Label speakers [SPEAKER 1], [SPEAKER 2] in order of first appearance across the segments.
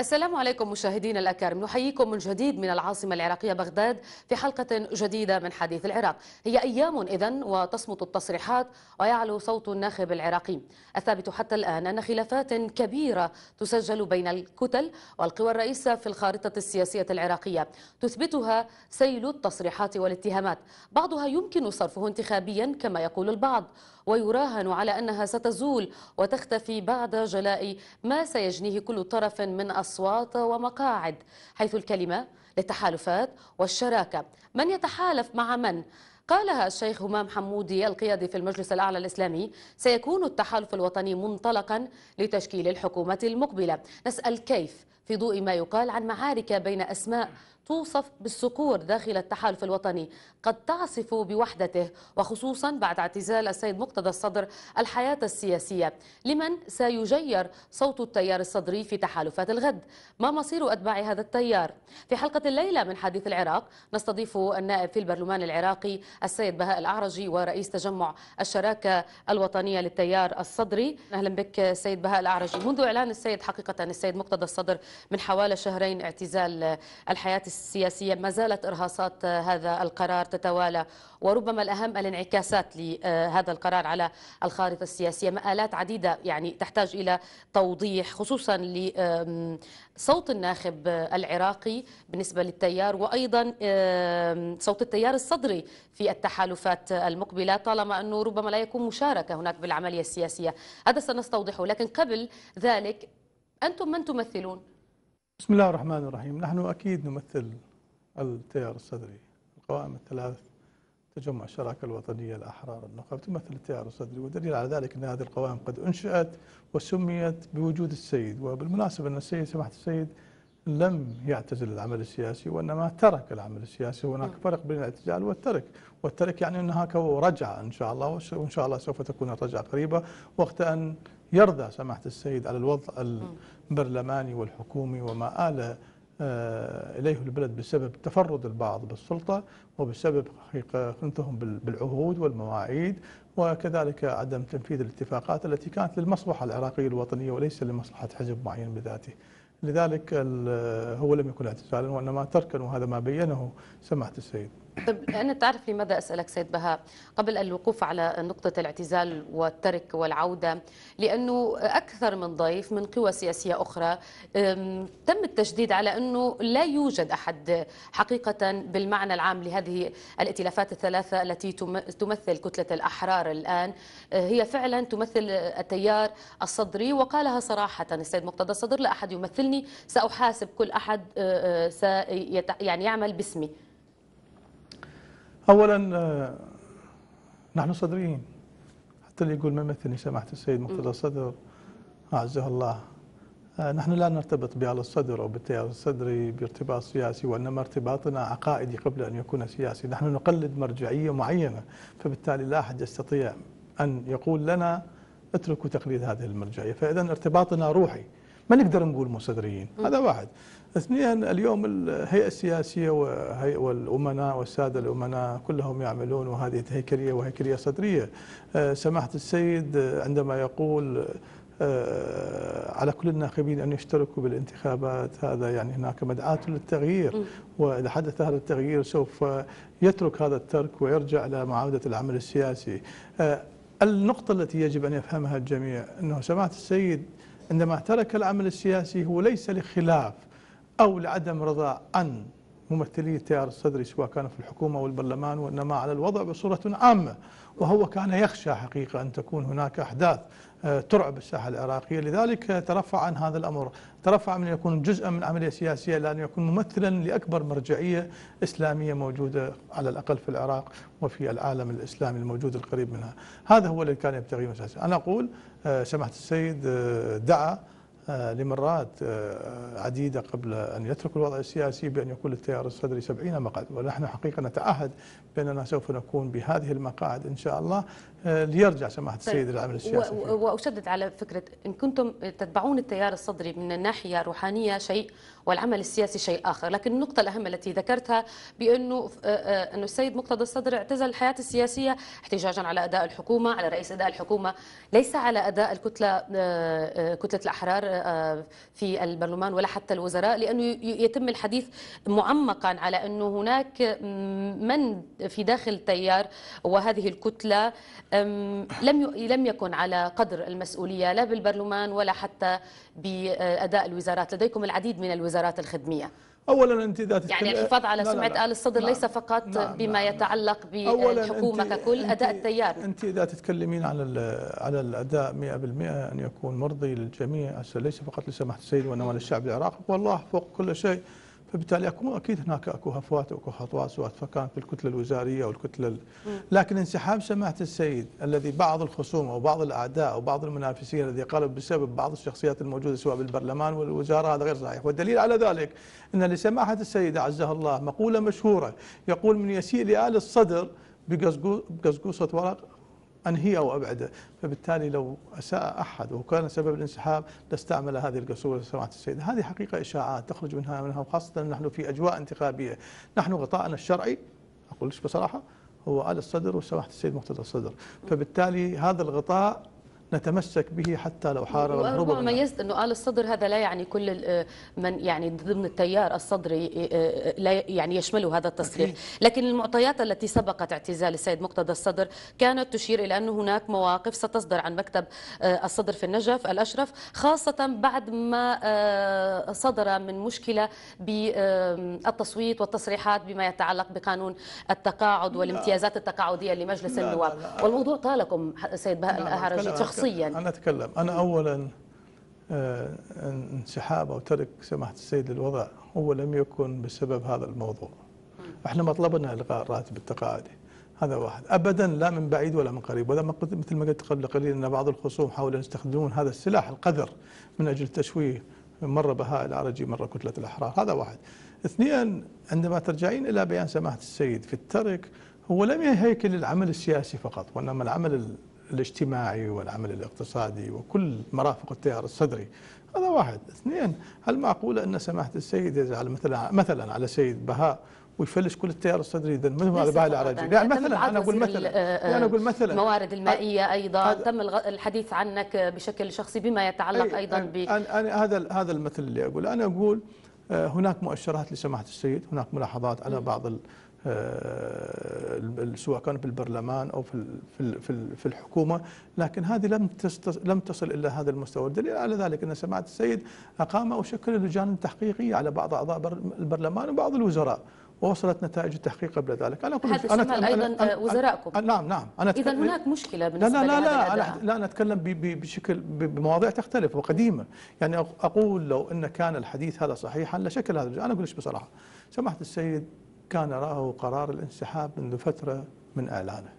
[SPEAKER 1] السلام عليكم مشاهدينا الأكارم نحييكم من جديد من العاصمة العراقية بغداد في حلقة جديدة من حديث العراق هي أيام اذا وتصمت التصريحات ويعلو صوت الناخب العراقي الثابت حتى الآن أن خلافات كبيرة تسجل بين الكتل والقوى الرئيسة في الخارطة السياسية العراقية تثبتها سيل التصريحات والاتهامات بعضها يمكن صرفه انتخابيا كما يقول البعض ويراهن على أنها ستزول وتختفي بعد جلاء ما سيجنيه كل طرف من أصوات ومقاعد حيث الكلمة للتحالفات والشراكة من يتحالف مع من؟ قالها الشيخ همام حمودي القيادي في المجلس الأعلى الإسلامي سيكون التحالف الوطني منطلقا لتشكيل الحكومة المقبلة نسأل كيف في ضوء ما يقال عن معارك بين أسماء توصف بالصقور داخل التحالف الوطني قد تعصف بوحدته وخصوصا بعد اعتزال السيد مقتدى الصدر الحياة السياسية لمن سيجير صوت التيار الصدري في تحالفات الغد ما مصير أتباع هذا التيار في حلقة الليلة من حديث العراق نستضيف النائب في البرلمان العراقي السيد بهاء الأعرجي ورئيس تجمع الشراكة الوطنية للتيار الصدري أهلا بك سيد بهاء الأعرجي منذ إعلان السيد حقيقة السيد مقتدى الصدر من حوالي شهرين اعتزال الحياة السياسية السياسية ما زالت إرهاصات آه، هذا القرار تتوالى وربما الأهم الانعكاسات لهذا القرار على الخارطة السياسية مآلات عديدة يعني تحتاج إلى توضيح خصوصا لصوت الناخب آه، العراقي بالنسبة للتيار وأيضا صوت التيار الصدري في التحالفات المقبلة طالما أنه ربما لا يكون مشاركة هناك بالعملية السياسية هذا سنستوضحه لكن قبل ذلك أنتم من تمثلون
[SPEAKER 2] بسم الله الرحمن الرحيم نحن أكيد نمثل التيار الصدري القوائم الثلاث تجمع الشراكة الوطنية الأحرار النخب تمثل التيار الصدري ودليل على ذلك أن هذه القوائم قد أنشأت وسميت بوجود السيد وبالمناسبة أن السيد سماحة السيد لم يعتزل العمل السياسي وإنما ترك العمل السياسي هناك نعم. فرق بين الاعتزال والترك والترك يعني أنها رجعة إن شاء الله وإن شاء الله سوف تكون الرجعة قريبة وقت أن يرضى سماحة السيد على الوضع البرلماني والحكومي وما آل آه، إليه البلد بسبب تفرد البعض بالسلطة وبسبب خنثهم بالعهود والمواعيد وكذلك عدم تنفيذ الاتفاقات التي كانت للمصلحة العراقية الوطنية وليس لمصلحة حزب معين بذاته لذلك هو لم يكن اعتزالا وإنما تركا وهذا ما بينه سماحة السيد
[SPEAKER 1] طب أنا تعرف لماذا أسألك سيد بهاء قبل الوقوف على نقطة الاعتزال والترك والعودة لأنه أكثر من ضيف من قوى سياسية أخرى تم التشديد على أنه لا يوجد أحد حقيقة بالمعنى العام لهذه الائتلافات الثلاثة التي تمثل كتلة الأحرار الآن أه، هي فعلا تمثل التيار الصدري وقالها صراحة السيد مقتدى الصدر لا أحد يمثلني سأحاسب كل أحد أه، أه، يعني يعمل باسمي
[SPEAKER 2] اولا آه، نحن صدريين حتى اللي يقول ما مثلني سماحه السيد مقتدى الصدر اعزه الله آه، نحن لا نرتبط بآل الصدر أو بالتيار الصدري بارتباط سياسي وإنما ارتباطنا عقائدي قبل أن يكون سياسي نحن نقلد مرجعية معينة فبالتالي لا أحد يستطيع أن يقول لنا اتركوا تقليد هذه المرجعية فإذا ارتباطنا روحي ما نقدر نقول مصدريين هذا واحد اثنين اليوم الهيئة السياسية والأمناء والسادة الأمناء كلهم يعملون وهذه هيكلية وهيكلية صدرية آه، سماحة السيد آه، عندما يقول آه، على كل الناخبين أن يشتركوا بالانتخابات هذا يعني هناك مدعاة للتغيير وإذا حدث هذا التغيير سوف يترك هذا الترك ويرجع إلى معاودة العمل السياسي النقطة التي يجب أن يفهمها الجميع أنه سماحة السيد عندما ترك العمل السياسي هو ليس لخلاف أو لعدم رضا عن ممثلي التيار الصدري سواء كانوا في الحكومة والبرلمان وإنما على الوضع بصورة عامة وهو كان يخشى حقيقة أن تكون هناك أحداث آه، ترعب الساحة العراقية لذلك ترفع عن هذا الأمر ترفع من أن يكون جزءا من عملية سياسية إلى أن يكون ممثلا لأكبر مرجعية إسلامية موجودة على الأقل في العراق وفي العالم الإسلامي الموجود القريب منها هذا هو الذي كان يبتغيه أساسا أنا أقول آه، سماحة السيد آه، دعا آه، لمرات آه، آه، عديدة قبل أن يترك الوضع السياسي بأن يكون للتيار الصدري 70 مقعد ونحن حقيقة نتعهد بأننا سوف نكون بهذه المقاعد إن شاء الله آه، ليرجع سماحه السيد العامل السياسي
[SPEAKER 1] واشدد على فكره ان كنتم تتبعون التيار الصدري من الناحية روحانيه شيء والعمل السياسي شيء اخر، لكن النقطه الاهم التي ذكرتها بانه آه، آه، انه السيد مقتدى الصدر اعتزل الحياه السياسيه احتجاجا على اداء الحكومه، على رئيس اداء الحكومه، ليس على اداء الكتله كتله الاحرار في البرلمان ولا حتى الوزراء، لانه يتم الحديث معمقا على انه هناك من في داخل التيار وهذه الكتله لم لم يكن على قدر المسؤوليه لا بالبرلمان ولا حتى باداء الوزارات، لديكم العديد من الوزارات الخدميه.
[SPEAKER 2] اولا انت ذات يعني الحفاظ على سمعه لا لا. ال الصدر نعم. ليس
[SPEAKER 1] فقط لا نعم، نعم، بما لا يتعلق بالحكومه ككل
[SPEAKER 2] اداء التيار انت اذا تتكلمين على على الاداء 100% ان يكون مرضي للجميع ليس فقط لسماحه السيد وانما للشعب العراقي والله فوق كل شيء فبالتالي اكو اكيد هناك اكو هفوات واكو خطوات فكان في الكتله الوزاريه والكتله ال... لكن انسحاب سماحه السيد الذي بعض الخصوم او بعض الاعداء او بعض المنافسين الذي قالوا بسبب بعض الشخصيات الموجوده سواء بالبرلمان والوزاره هذا غير صحيح والدليل على ذلك ان لسماحه السيد عزه الله مقوله مشهوره يقول من يسيء لآل الصدر بقزقوصه ورق أنهيه أو أبعده فبالتالي لو أساء أحد وكان سبب الانسحاب لاستعمل هذه القصور لسماحة السيد هذه حقيقة إشاعات تخرج منها منها وخاصة نحن في أجواء انتخابية نحن غطاءنا الشرعي أقول لك بصراحة هو آل الصدر وسماحة السيد مقتدى الصدر فبالتالي هذا الغطاء نتمسك به حتى لو حارب الهروب ربما
[SPEAKER 1] ميزت انه قال الصدر هذا لا يعني كل آه، من يعني ضمن التيار الصدري آه، آه، لا يعني يشمله هذا التصريح لكن المعطيات التي سبقت اعتزال السيد مقتدى الصدر كانت تشير الى انه هناك مواقف ستصدر عن مكتب الصدر في النجف الاشرف خاصه بعد ما صدر من مشكله بالتصويت والتصريحات بما يتعلق بقانون التقاعد والامتيازات التقاعديه لمجلس النواب والموضوع طالكم سيد نعم، بهاء الاهرجي نعم. شخصيا شخصيا أنا
[SPEAKER 2] أتكلم أنا أولا آه، انسحاب أو ترك سماحة السيد للوضع هو لم يكن بسبب هذا الموضوع احنا مطلبنا الغاء الراتب التقاعدي هذا واحد ابدا لا من بعيد ولا من قريب ولما قلت مثل ما قلت قبل قليل ان بعض الخصوم حاولوا يستخدمون هذا السلاح القذر من اجل تشويه مره بهاء العرجي مره كتله الاحرار هذا واحد اثنين عندما ترجعين الى بيان سماحه السيد في الترك هو لم يهيكل العمل السياسي فقط وانما العمل الاجتماعي والعمل الاقتصادي وكل مرافق التيار الصدري هذا واحد اثنين هل معقولة أن سماحة السيد يزعل مثلا مثلا على سيد بهاء ويفلش كل التيار الصدري اذا من هو على بها العراجي يعني مثلا انا اقول مثلا يعني انا اقول مثلا الموارد
[SPEAKER 1] المائيه ايضا تم الحديث عنك بشكل شخصي بما يتعلق ايضا ب
[SPEAKER 2] أنا هذا هذا المثل اللي اقول انا اقول آه، هناك مؤشرات لسماحه السيد هناك ملاحظات على بعض آه، سواء كان في البرلمان او في في في الحكومه، لكن هذه لم لم تصل الى هذا المستوى، الدليل على ذلك ان سماحه السيد اقام او شكل لجان تحقيقيه على بعض اعضاء البرلمان وبعض الوزراء، ووصلت نتائج التحقيق قبل ذلك انا اقول أنا ايضا وزرائكم آه، نعم نعم انا اذا هناك مشكله بالنسبه لا لا لا لا, لا انا اتكلم بشكل بمواضيع تختلف وقديمه يعني اقول لو ان كان الحديث هذا صحيحا لشكل هذا انا اقول لك بصراحه سماحه السيد كان راه قرار الانسحاب منذ فترة من إعلانه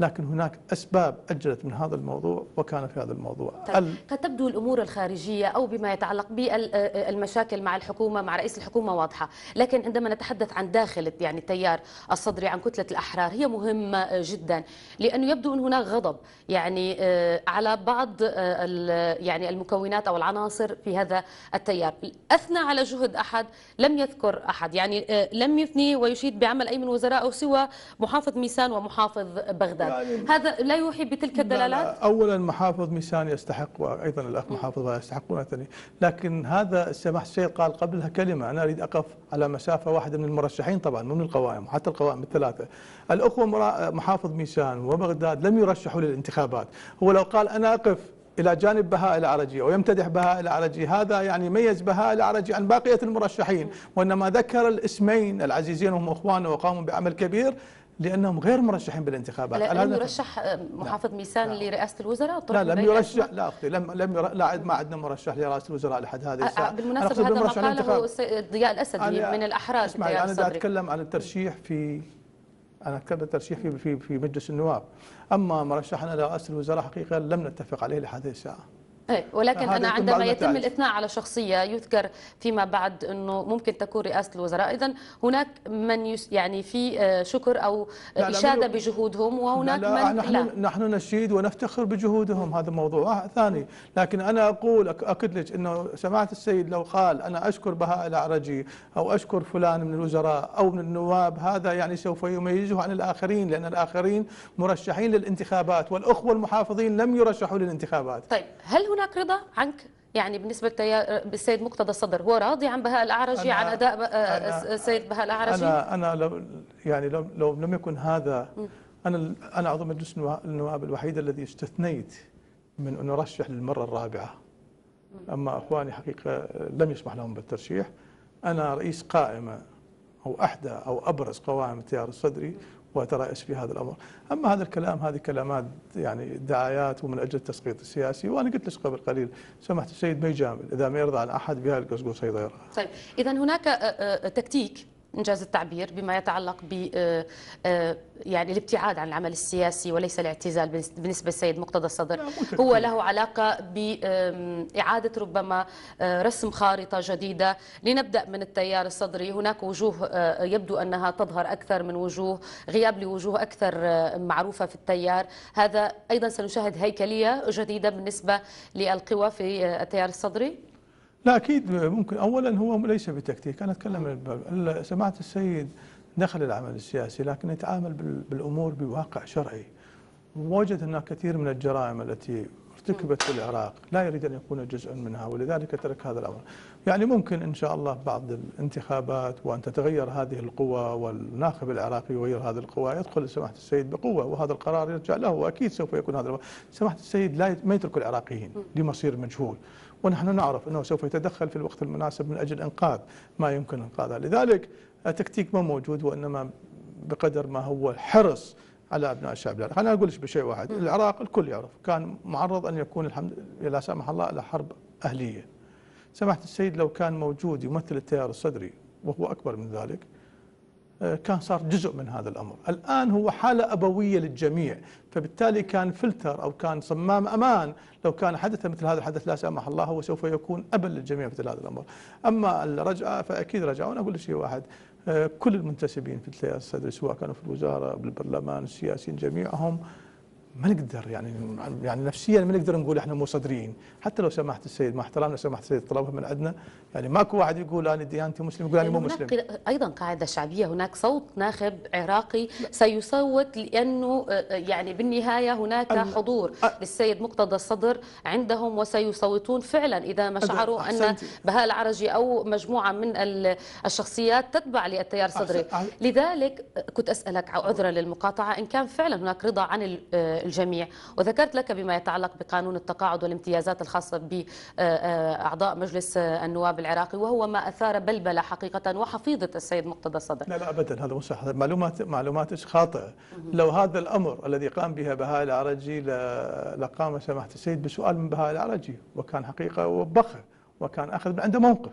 [SPEAKER 2] لكن هناك أسباب أجلت من هذا الموضوع وكان في هذا الموضوع طيب.
[SPEAKER 1] قد تبدو الأمور الخارجية أو بما يتعلق بالمشاكل مع الحكومة مع رئيس الحكومة واضحة لكن عندما نتحدث عن داخل يعني التيار الصدري عن كتلة الأحرار هي مهمة آه، جدا لأنه يبدو أن هناك غضب يعني آه، على بعض آه، يعني المكونات أو العناصر في هذا التيار أثنى على جهد أحد لم يذكر أحد يعني لم يثني ويشيد بعمل أي من وزراء أو سوى محافظ ميسان ومحافظ بغداد الأولاد هذا لا يوحي بتلك الدلالات
[SPEAKER 2] أولا محافظ ميسان يستحق وأيضا الأخ محافظ يستحقون لكن هذا السماح السيد قال قبلها كلمة أنا أريد أقف على مسافة واحدة من المرشحين طبعا من القوائم حتى القوائم الثلاثة الأخوة محافظ ميسان وبغداد لم يرشحوا للانتخابات هو لو قال أنا أقف الى جانب بهاء العرجي او يمتدح بهاء العرجي هذا يعني ميز بهاء العرجي عن باقيه المرشحين وانما ذكر الاسمين العزيزين وهم اخوانه وقاموا بعمل كبير لانهم غير مرشحين بالانتخابات لم يرشح
[SPEAKER 1] آه، نعم. محافظ ميسان لا. نعم. لرئاسه الوزراء لا لم يرشح
[SPEAKER 2] لا اختي لم لم ير... لا ما عندنا مرشح لرئاسه الوزراء لحد هذه آه، آه، الساعه بالمناسبه هذا ما قاله
[SPEAKER 1] ضياء أنا... من الاحرار اسمعي انا بدي
[SPEAKER 2] اتكلم عن الترشيح في انا اتكلم الترشيح في في, في مجلس النواب اما مرشحنا لرئاسه الوزراء حقيقه لم نتفق عليه لحد هذه الساعه
[SPEAKER 1] إيه، ولكن انا عندما يتم الاثناء على شخصيه يذكر فيما بعد انه ممكن تكون رئاسه الوزراء اذا هناك من يس يعني في آه، شكر او اشاده بجهودهم وهناك لا من نحن لا
[SPEAKER 2] نحن نشيد ونفتخر بجهودهم هذا موضوع ثاني لكن انا اقول اكد لك انه سمعت السيد لو قال انا اشكر بهاء الاعرجي او اشكر فلان من الوزراء او من النواب هذا يعني سوف يميزه عن الاخرين لان الاخرين مرشحين للانتخابات والاخوه المحافظين لم يرشحوا للانتخابات
[SPEAKER 1] طيب هل هناك هناك رضا عنك يعني بالنسبة للسيد مقتدى الصدر هو راضي عن بهاء الأعرجي عن أداء أه، السيد بهاء الأعرجي أنا
[SPEAKER 2] أنا لو يعني لو, لو لم يكن هذا أنا أنا عضو مجلس النواب الوحيد الذي استثنيت من أن أرشح للمرة الرابعة أما أخواني حقيقة لم يسمح لهم بالترشيح أنا رئيس قائمة أو أحدى أو أبرز قوائم التيار الصدري وأترأس في هذا الأمر أما هذا الكلام هذه كلامات يعني دعايات ومن أجل التسقيط السياسي وأنا قلت لك قبل قليل سمحت السيد ما يجامل إذا ما يرضى عن أحد بها القصقص يضيرها
[SPEAKER 1] طيب إذا هناك آه، آه، تكتيك انجاز التعبير بما يتعلق ب آه، آه، يعني الابتعاد عن العمل السياسي وليس الاعتزال بالنسبه للسيد مقتدى الصدر هو له علاقه باعاده ربما آه، رسم خارطه جديده لنبدا من التيار الصدري هناك وجوه يبدو انها تظهر اكثر من وجوه غياب لوجوه اكثر معروفه في التيار هذا ايضا سنشاهد هيكليه جديده بالنسبه للقوى في التيار الصدري
[SPEAKER 2] لا أكيد ممكن أولا هو ليس بتكتيك أنا أتكلم من سماحة السيد دخل العمل السياسي لكن يتعامل بالأمور بواقع شرعي ووجد هناك كثير من الجرائم التي ارتكبت في العراق لا يريد أن يكون جزءا منها ولذلك ترك هذا الأمر يعني ممكن إن شاء الله بعض الانتخابات وأن تتغير هذه القوى والناخب العراقي يغير هذه القوى يدخل سماحة السيد بقوة وهذا القرار يرجع له وأكيد سوف يكون هذا سماحة السيد لا ما يترك العراقيين لمصير مجهول ونحن نعرف أنه سوف يتدخل في الوقت المناسب من أجل إنقاذ ما يمكن إنقاذه لذلك التكتيك ما موجود وإنما بقدر ما هو حرص على ابناء الشعب العراقي، انا اقول بشيء واحد، العراق الكل يعرف كان معرض ان يكون الحمد لا سمح الله الى حرب اهليه. سماحه السيد لو كان موجود يمثل التيار الصدري وهو اكبر من ذلك آه، كان صار جزء من هذا الامر، الان هو حاله ابويه للجميع، فبالتالي كان فلتر او كان صمام امان لو كان حدث مثل هذا الحدث لا سمح الله هو سوف يكون ابا للجميع مثل هذا الامر، اما الرجعه فاكيد رجعوا انا اقول شيء واحد آه، كل المنتسبين في السياسه سواء كانوا في الوزاره بالبرلمان السياسيين جميعهم ما نقدر يعني يعني نفسيا ما نقدر نقول احنا مو صدريين حتى لو سمحت السيد مع احترامنا سمحت السيد طلبها من عندنا يعني ماكو واحد يقول انا ديانتي مسلم يقول انا مو يعني مسلم
[SPEAKER 1] ايضا قاعده شعبيه هناك صوت ناخب عراقي سيصوت لانه آه، آه، يعني بالنهايه هناك حضور للسيد مقتدى الصدر عندهم وسيصوتون فعلا اذا ما شعروا ان بهاء العرجي او مجموعه من الشخصيات تتبع للتيار الصدري لذلك آه، كنت اسالك عذرا للمقاطعه ان كان فعلا هناك رضا عن الجميع وذكرت لك بما يتعلق بقانون التقاعد والامتيازات الخاصة بأعضاء مجلس النواب العراقي وهو ما أثار بلبلة حقيقة وحفيظة السيد مقتدى صدر لا لا
[SPEAKER 2] أبدا هذا مش معلومات معلومات خاطئة لو هذا الأمر الذي قام به بهاء العرجي لقام سماحة السيد بسؤال من بهاء العرجي وكان حقيقة وبخه وكان أخذ من عنده موقف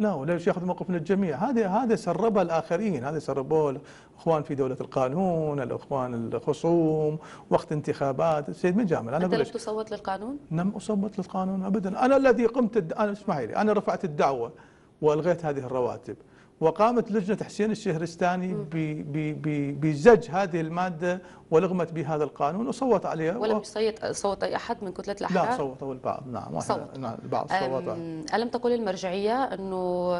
[SPEAKER 2] نعم، لا وليش ياخذ موقف من الجميع هذا هذا سربها الاخرين هذا سربوه الاخوان في دوله القانون الاخوان الخصوم وقت انتخابات السيد مجامل انا انت لم
[SPEAKER 1] تصوت للقانون؟
[SPEAKER 2] لم اصوت للقانون ابدا انا الذي قمت الد... انا اسمعي لي انا رفعت الدعوه والغيت هذه الرواتب وقامت لجنة حسين الشهرستاني بزج هذه المادة ولغمت بهذا القانون وصوت عليها ولم و...
[SPEAKER 1] صوت أي أحد من كتلة الأحرار؟ لا صوتوا
[SPEAKER 2] البعض نعم صوت. نعم البعض صوت أم...
[SPEAKER 1] ألم تقل المرجعية أنه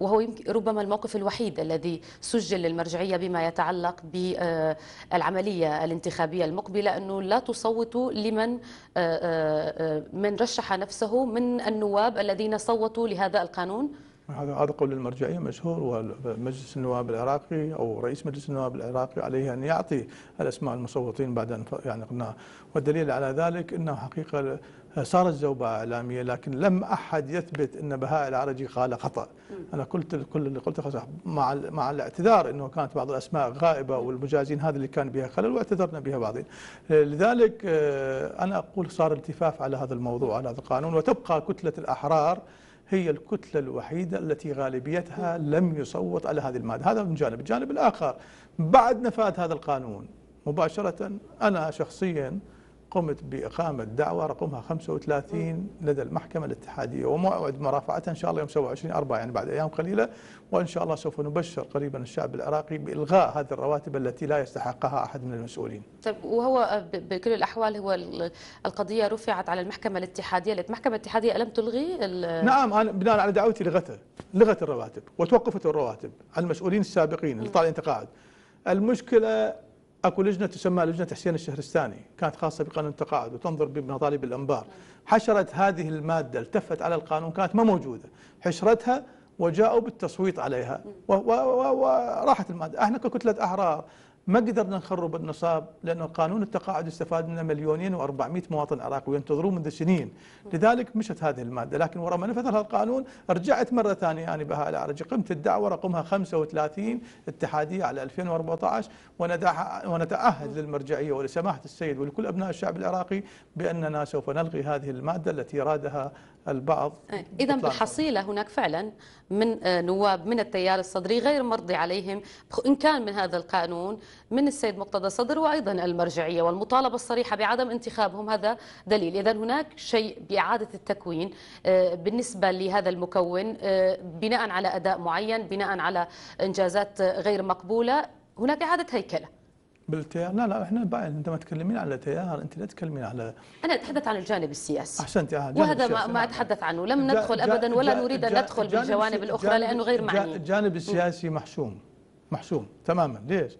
[SPEAKER 1] وهو يمكن ربما الموقف الوحيد الذي سجل للمرجعية بما يتعلق بالعملية آه، الانتخابية المقبلة أنه لا تصوتوا لمن آه، آه، من رشح نفسه من النواب الذين صوتوا لهذا القانون؟
[SPEAKER 2] هذا هذا قول المرجعيه مشهور ومجلس النواب العراقي او رئيس مجلس النواب العراقي عليه ان يعطي الاسماء المصوتين بعد ان يعني قلنا والدليل على ذلك انه حقيقه صارت زوبعة إعلامية لكن لم أحد يثبت أن بهاء العرجي قال خطأ أنا قلت كل اللي قلته مع مع الاعتذار أنه كانت بعض الأسماء غائبة والمجازين هذا اللي كان بها خلل واعتذرنا بها بعضين لذلك آه، أنا أقول صار التفاف على هذا الموضوع على هذا القانون وتبقى كتلة الأحرار هي الكتلة الوحيدة التي غالبيتها لم يصوت على هذه المادة هذا من جانب الجانب الآخر بعد نفاذ هذا القانون مباشرة أنا شخصيا قمت بإقامة دعوة رقمها 35 لدى المحكمة الاتحادية وموعد مرافعتها إن شاء الله يوم 27 4 يعني بعد أيام قليلة وإن شاء الله سوف نبشر قريبا الشعب العراقي بإلغاء هذه الرواتب التي لا يستحقها أحد من المسؤولين
[SPEAKER 1] طيب وهو بكل الأحوال هو القضية رفعت على المحكمة الاتحادية المحكمة الاتحادية ألم تلغي نعم
[SPEAKER 2] أنا بناء على دعوتي لغتها لغت الرواتب وتوقفت الرواتب على المسؤولين السابقين اللي طالعين تقاعد المشكلة اكو لجنه تسمى لجنه حسين الشهرستاني، كانت خاصه بقانون التقاعد وتنظر بمطالب الانبار، حشرت هذه الماده التفت على القانون كانت ما موجوده، حشرتها وجاءوا بالتصويت عليها وراحت الماده، احنا ككتله احرار ما قدرنا نخرب النصاب لأن قانون التقاعد استفاد منه مليونين و400 مواطن عراقي وينتظرون منذ سنين لذلك مشت هذه المادة لكن وراء ما نفذ هذا القانون رجعت مرة ثانية يعني بها العرج قمت الدعوة رقمها 35 اتحادية على 2014 ونتعهد للمرجعية ولسماحة السيد ولكل أبناء الشعب العراقي بأننا سوف نلغي هذه المادة التي رادها البعض
[SPEAKER 1] اذا بالحصيله هناك فعلا من آه، نواب من التيار الصدري غير مرضي عليهم ان كان من هذا القانون من السيد مقتدى صدر وايضا المرجعيه والمطالبه الصريحه بعدم انتخابهم هذا دليل اذا هناك شيء باعاده التكوين آه، بالنسبه لهذا المكون آه، بناء على اداء معين بناء على انجازات غير مقبوله هناك اعاده هيكله
[SPEAKER 2] بالتيار لا لا احنا عندما تكلمين على تيار انت لا تتكلمين على
[SPEAKER 1] انا اتحدث عن الجانب السياسي
[SPEAKER 2] احسنت عادل وهذا ما, ما نعم.
[SPEAKER 1] اتحدث عنه لم ندخل ابدا ولا نريد ان ندخل بالجوانب الاخرى لانه غير معني الجانب السياسي
[SPEAKER 2] محشوم محشوم تماما ليش؟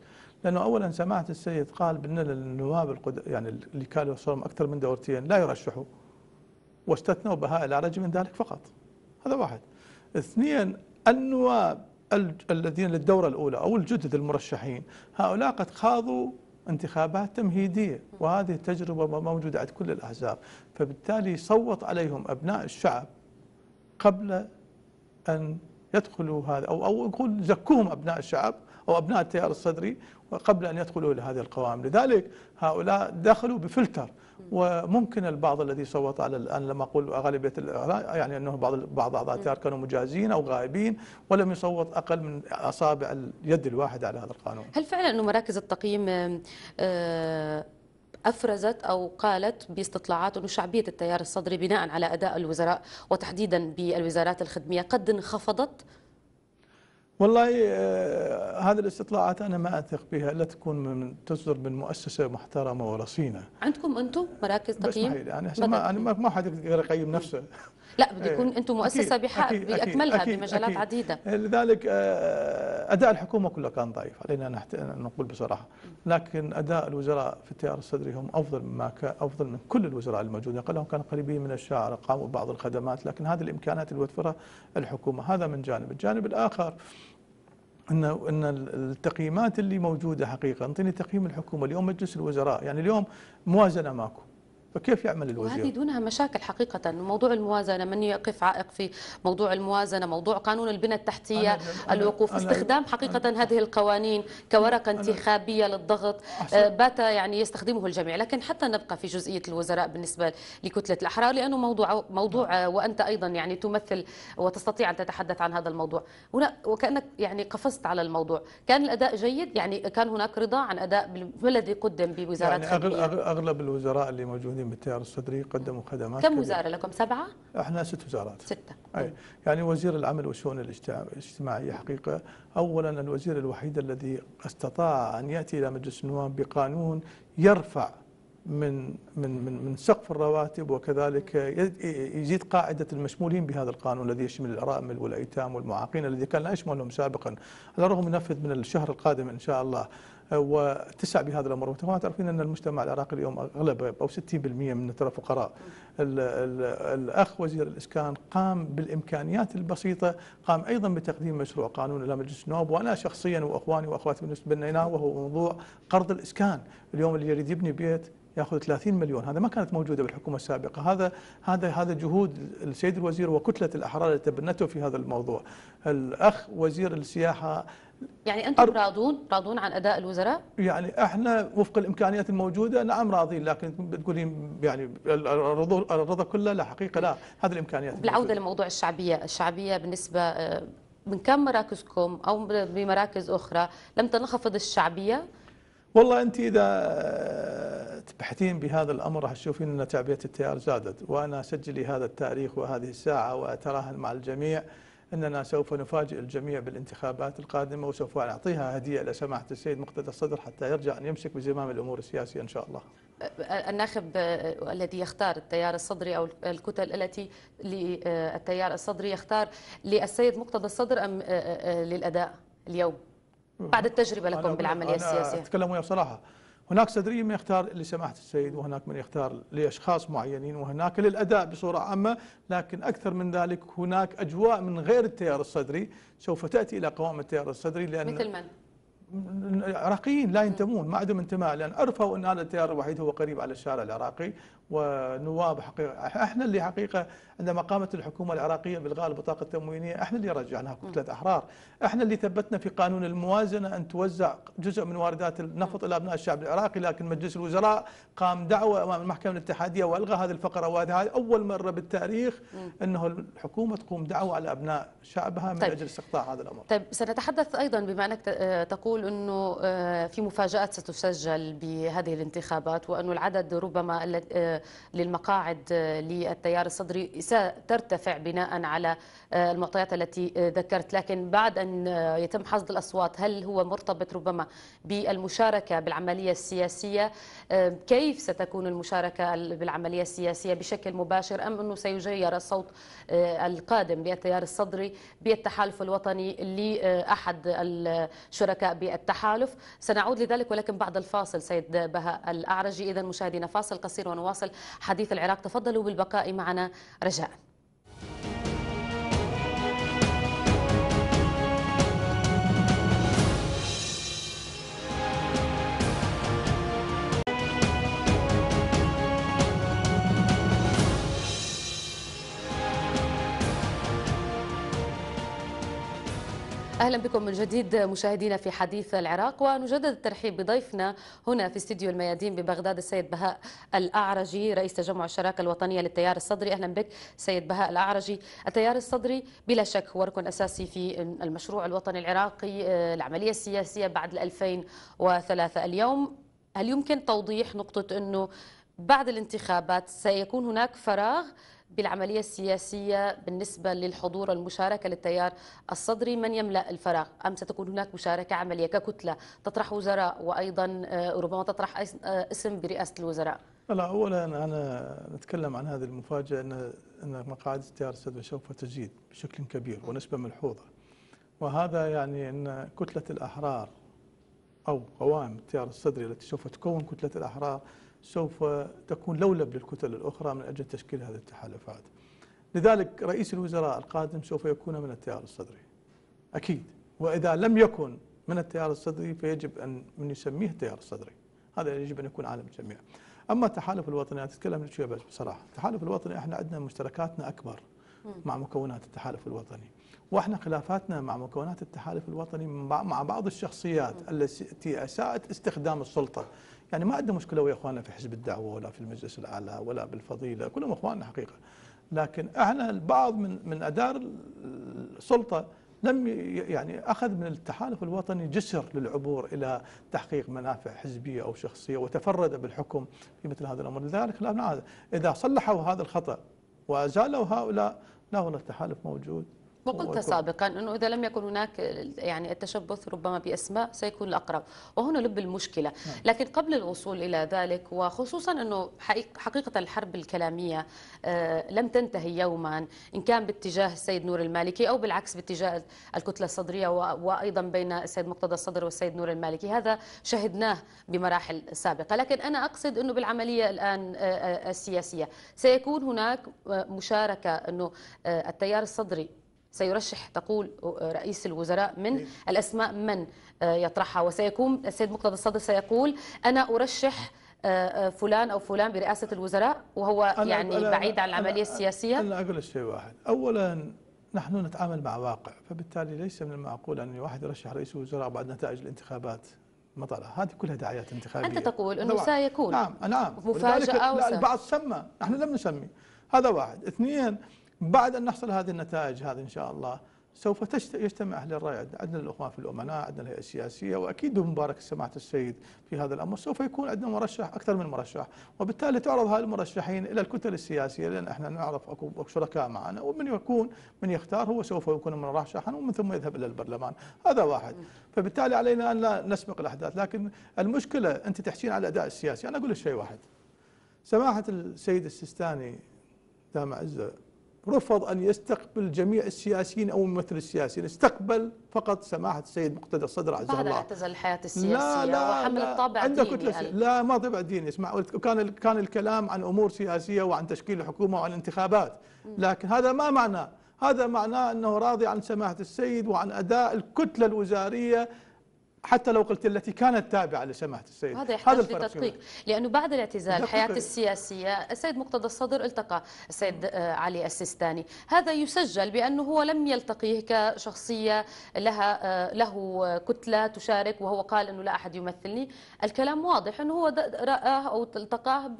[SPEAKER 2] لانه اولا سمعت السيد قال بان النواب القد... يعني اللي كانوا يوصلهم اكثر من دورتين لا يرشحوا واستثنوا بهاء العرج من ذلك فقط هذا واحد اثنين النواب الذين للدورة الأولى أو الجدد المرشحين هؤلاء قد خاضوا انتخابات تمهيدية وهذه التجربة موجودة عند كل الأحزاب فبالتالي صوت عليهم أبناء الشعب قبل أن يدخلوا هذا أو أو نقول زكوهم أبناء الشعب أو أبناء التيار الصدري قبل أن يدخلوا إلى هذه القوائم لذلك هؤلاء دخلوا بفلتر وممكن البعض الذي صوت على الان لما اقول غالبيه يعني انه بعض بعض اعضاء التيار كانوا مجازين او غائبين ولم يصوت اقل من اصابع اليد الواحده على هذا القانون.
[SPEAKER 1] هل فعلا انه مراكز التقييم آه، افرزت او قالت باستطلاعات انه شعبيه التيار الصدري بناء على اداء الوزراء وتحديدا بالوزارات الخدميه قد انخفضت
[SPEAKER 2] والله آه، هذه الاستطلاعات انا ما اثق بها الا تكون من تصدر من مؤسسه محترمه ورصينه.
[SPEAKER 1] عندكم انتم مراكز تقييم؟ يعني ما
[SPEAKER 2] انا ما حد يقدر يقيم نفسه. لا بده يكون إيه، انتم مؤسسه بحق باكملها أكيد بمجالات أكيد عديده. إيه، لذلك آه، اداء الحكومه كله كان ضعيف، علينا نقول بصراحه، لكن اداء الوزراء في التيار الصدري هم افضل مما كان افضل من كل الوزراء الموجودين، قلهم كانوا قريبين من الشعر، قاموا ببعض الخدمات، لكن هذه الامكانات اللي وفرها الحكومه، هذا من جانب، الجانب الاخر ان ان التقييمات اللي موجوده حقيقه انطيني تقييم الحكومه اليوم مجلس الوزراء يعني اليوم موازنه ماكو فكيف يعمل الوزير؟ وهذه
[SPEAKER 1] دونها مشاكل حقيقة موضوع الموازنة من يقف عائق في موضوع الموازنة موضوع قانون البنى التحتية أنا الوقوف أنا استخدام حقيقة أنا هذه القوانين كورقة انتخابية للضغط آه، بات يعني يستخدمه الجميع لكن حتى نبقى في جزئية الوزراء بالنسبة لكتلة الأحرار لأنه موضوع موضوع آه، وأنت أيضا يعني تمثل وتستطيع أن تتحدث عن هذا الموضوع هنا وكأنك يعني قفزت على الموضوع كان الأداء جيد يعني كان هناك رضا عن أداء ما الذي قدم بوزارات يعني
[SPEAKER 2] أغلب الوزراء اللي موجودين القادم بالتيار الصدري قدموا خدمات كم وزاره لكم سبعه؟ احنا ست وزارات سته أي. طيب. يعني وزير العمل والشؤون الاجتماعيه حقيقه اولا الوزير الوحيد الذي استطاع ان ياتي الى مجلس النواب بقانون يرفع من من من من سقف الرواتب وكذلك يزيد قاعده المشمولين بهذا القانون الذي يشمل الارامل والايتام والمعاقين الذي كان لا يشملهم سابقا على الرغم نفذ من الشهر القادم ان شاء الله واتسع بهذا الامر وطبعا تعرفين ان المجتمع العراقي اليوم اغلبه او 60% من ترى فقراء الاخ وزير الاسكان قام بالامكانيات البسيطه قام ايضا بتقديم مشروع قانون الى مجلس النواب وانا شخصيا واخواني واخواتي بنيناه وهو موضوع قرض الاسكان اليوم اللي يريد يبني بيت ياخذ 30 مليون هذا ما كانت موجوده بالحكومه السابقه هذا هذا هذا جهود السيد الوزير وكتله الاحرار اللي تبنته في هذا الموضوع الاخ وزير السياحه
[SPEAKER 1] يعني انتم أر... راضون راضون عن اداء الوزراء؟
[SPEAKER 2] يعني احنا وفق الامكانيات الموجوده نعم راضين لكن بتقولين يعني الرضا الرضا كله لا حقيقه لا هذه الامكانيات بالعوده
[SPEAKER 1] لموضوع الشعبيه، الشعبيه بالنسبه آه، من كم مراكزكم او بمراكز اخرى لم تنخفض الشعبيه؟
[SPEAKER 2] والله انت اذا آه، تبحثين بهذا الامر راح تشوفين ان تعبئه التيار زادت وانا اسجلي هذا التاريخ وهذه الساعه واتراهن مع الجميع أننا سوف نفاجئ الجميع بالانتخابات القادمة وسوف نعطيها هدية لسماحة السيد مقتدى الصدر حتى يرجع أن يمسك بزمام الأمور السياسية إن شاء الله
[SPEAKER 1] الناخب آه، الذي يختار التيار الصدري أو الكتل التي للتيار الصدري يختار للسيد مقتدى الصدر أم آه، آه، للأداء اليوم بعد التجربة لكم بالعملية السياسية
[SPEAKER 2] أتكلم ويا بصراحة هناك صدرية من يختار لسماحة السيد وهناك من يختار لأشخاص معينين وهناك للأداء بصورة عامة لكن أكثر من ذلك هناك أجواء من غير التيار الصدري سوف تأتي إلى قوام التيار الصدري لأن مثل من؟ عراقيين لا ينتمون ما عندهم انتماء لان عرفوا ان هذا التيار الوحيد هو قريب على الشارع العراقي ونواب حقيقة احنا اللي حقيقه عندما قامت الحكومه العراقيه بالغاء البطاقه التموينيه احنا اللي رجعناها كتله احرار، احنا اللي ثبتنا في قانون الموازنه ان توزع جزء من واردات النفط الى ابناء الشعب العراقي لكن مجلس الوزراء قام دعوه امام المحكمه الاتحاديه والغى هذه الفقره وهذه اول مره بالتاريخ انه الحكومه تقوم دعوه على ابناء شعبها من طيب. اجل استقطاع هذا الامر.
[SPEAKER 1] طيب سنتحدث ايضا بما انك آه، تقول انه آه، في مفاجات ستسجل بهذه الانتخابات وانه العدد ربما آه، للمقاعد للتيار الصدري سترتفع بناء على المعطيات التي ذكرت لكن بعد أن يتم حصد الأصوات هل هو مرتبط ربما بالمشاركة بالعملية السياسية كيف ستكون المشاركة بالعملية السياسية بشكل مباشر أم أنه سيجير الصوت أه، القادم للتيار الصدري بالتحالف الوطني لأحد الشركاء بالتحالف سنعود لذلك ولكن بعد الفاصل سيد بهاء الأعرجي إذا مشاهدينا فاصل قصير ونواصل حديث العراق تفضلوا بالبقاء معنا رجاءً اهلا بكم من جديد مشاهدينا في حديث العراق ونجدد الترحيب بضيفنا هنا في استديو الميادين ببغداد السيد بهاء الاعرجي رئيس تجمع الشراكه الوطنيه للتيار الصدري اهلا بك سيد بهاء الاعرجي التيار الصدري بلا شك هو ركن اساسي في المشروع الوطني العراقي آه، العمليه السياسيه بعد 2003 اليوم هل يمكن توضيح نقطه انه بعد الانتخابات سيكون هناك فراغ بالعملية السياسية بالنسبة للحضور المشاركة للتيار الصدري من يملأ الفراغ أم ستكون هناك مشاركة عملية ككتلة تطرح وزراء وأيضا آه، ربما تطرح آه، اسم برئاسة الوزراء
[SPEAKER 2] لا أولا أنا نتكلم عن هذه المفاجأة أن أن مقاعد التيار الصدري سوف تزيد بشكل كبير ونسبة ملحوظة وهذا يعني أن كتلة الأحرار أو قوائم التيار الصدري التي سوف تكون كتلة الأحرار سوف تكون لولب للكتل الأخرى من أجل تشكيل هذه التحالفات لذلك رئيس الوزراء القادم سوف يكون من التيار الصدري أكيد وإذا لم يكن من التيار الصدري فيجب أن من يسميه التيار الصدري هذا يجب أن يكون عالم الجميع أما التحالف الوطني أنا أتكلم شوية بس بصراحة التحالف الوطني إحنا عندنا مشتركاتنا أكبر مع مكونات التحالف الوطني واحنا خلافاتنا مع مكونات التحالف الوطني مع بعض الشخصيات التي اساءت استخدام السلطه يعني ما عندنا مشكله ويا اخواننا في حزب الدعوه ولا في المجلس الاعلى ولا بالفضيله كلهم اخواننا حقيقه لكن احنا البعض من من ادار السلطه لم يعني اخذ من التحالف الوطني جسر للعبور الى تحقيق منافع حزبيه او شخصيه وتفرد بالحكم في مثل هذا الامر لذلك لا اذا صلحوا هذا الخطا وازالوا هؤلاء لا والله التحالف موجود
[SPEAKER 1] وقلت سابقا انه اذا لم يكن هناك يعني التشبث ربما باسماء سيكون الاقرب وهنا لب المشكله نعم. لكن قبل الوصول الى ذلك وخصوصا انه حقيقه الحرب الكلاميه آه، لم تنتهي يوما ان كان باتجاه السيد نور المالكي او بالعكس باتجاه الكتله الصدريه وايضا بين السيد مقتدى الصدر والسيد نور المالكي هذا شهدناه بمراحل سابقه لكن انا اقصد انه بالعمليه الان آه، آه، السياسيه سيكون هناك مشاركه انه التيار الصدري سيرشح تقول آه، رئيس الوزراء من إيه. الأسماء من آه، يطرحها وسيكون السيد مقتدى الصدر سيقول أنا أرشح آه، فلان أو فلان برئاسة الوزراء وهو يعني أنا بعيد عن العملية أنا السياسية
[SPEAKER 2] أنا أقول شيء واحد أولا نحن نتعامل مع واقع فبالتالي ليس من المعقول أن واحد يرشح رئيس الوزراء بعد نتائج الانتخابات مطرة هذه كلها دعايات انتخابية أنت تقول أنه سيكون نعم نعم مفاجأة البعض سمى نحن لم نسمي هذا واحد اثنين بعد أن نحصل هذه النتائج هذه إن شاء الله سوف يجتمع أهل الرأي عندنا الأخوان في الأمناء عندنا الهيئة السياسية وأكيد مبارك سماحة السيد في هذا الأمر سوف يكون عندنا مرشح أكثر من مرشح وبالتالي تعرض هذه المرشحين إلى الكتل السياسية لأن إحنا نعرف أكو شركاء معنا ومن يكون من يختار هو سوف يكون مرشحا ومن ثم يذهب إلى البرلمان هذا واحد فبالتالي علينا أن لا نسبق الأحداث لكن المشكلة أنت تحشين على الأداء السياسي أنا أقول لك شيء واحد سماحة السيد السيستاني دام عزه رفض أن يستقبل جميع السياسيين أو الممثل السياسي استقبل فقط سماحة السيد مقتدى الصدر عزه الله اعتزل
[SPEAKER 1] الحياة السياسية لا لا وحمل الطابع عنده ديني كتلة
[SPEAKER 2] لا ما طابع ديني اسمع كان كان الكلام عن أمور سياسية وعن تشكيل الحكومة وعن الانتخابات لكن هذا ما معناه هذا معناه أنه راضي عن سماحة السيد وعن أداء الكتلة الوزارية حتى لو قلت التي كانت تابعة لسماحة السيد هذا يحتاج هذا لتدقيق
[SPEAKER 1] لأنه بعد الاعتزال الحياة السياسية السيد مقتدى الصدر التقى السيد آه، علي السيستاني هذا يسجل بأنه هو لم يلتقيه كشخصية لها آه، له كتلة تشارك وهو قال أنه لا أحد يمثلني الكلام واضح أنه هو رآه أو التقاه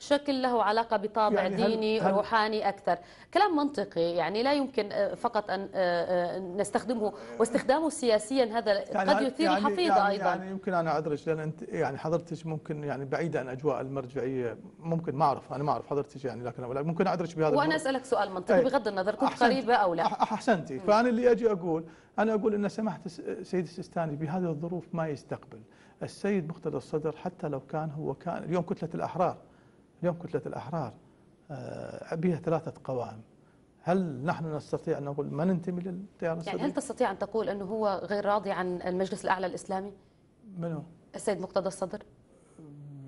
[SPEAKER 1] بشكل له علاقة بطابع يعني ديني هل روحاني أكثر كلام منطقي يعني لا يمكن آه، فقط أن نستخدمه واستخدامه سياسيا هذا يعني قد يثير يعني حفيظه يعني ايضا يعني
[SPEAKER 2] يمكن انا ادرج لان انت يعني حضرتك ممكن يعني بعيده عن اجواء المرجعيه ممكن ما اعرف انا ما اعرف حضرتك يعني لكن ممكن ادرج بهذا وانا اسالك
[SPEAKER 1] سؤال منطقي طيب. بغض النظر كنت قريبه او لا
[SPEAKER 2] احسنتي فانا اللي اجي اقول انا اقول ان سماحه السيد السيستاني بهذه الظروف ما يستقبل السيد مقتدى الصدر حتى لو كان هو كان اليوم كتله الاحرار اليوم كتله الاحرار آه، بها ثلاثه قوائم هل نحن نستطيع أن نقول ما ننتمي للتيار السوري؟ يعني هل
[SPEAKER 1] تستطيع أن تقول أنه هو غير راضي عن المجلس الأعلى الإسلامي؟ منو؟ السيد مقتدى الصدر؟